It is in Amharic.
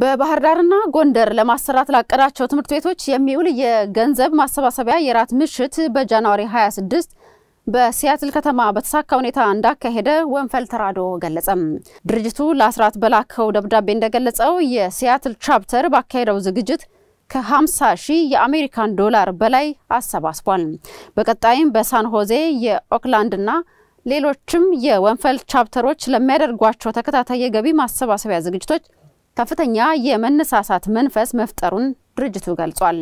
በባህር ዳርና ጎንደር ለማሰራት ላቀዳቸው ትምህርት ቤቶች የሚውል የገንዘብ ማሰባሰቢያ የራት ምሽት በጃንዋሪ 26 በሲያትል ከተማ በተሳካ ሁኔታ እንዳካሄደ ወንፈል ተራዶ ገለጸም። ድርጅቱ ለአስራት በላከው ደብዳቤ እንደገለጸው የሲያትል ቻፕተር ባካሄደው ዝግጅት ከ50 ሺህ የአሜሪካን ዶላር በላይ አሰባስቧል። በቀጣይም በሳን ሆዜ የኦክላንድና ሌሎችም የወንፈል ቻፕተሮች ለሚያደርጓቸው ተከታታይ የገቢ ማሰባሰቢያ ዝግጅቶች ከፍተኛ የመነሳሳት መንፈስ መፍጠሩን ድርጅቱ ገልጿል።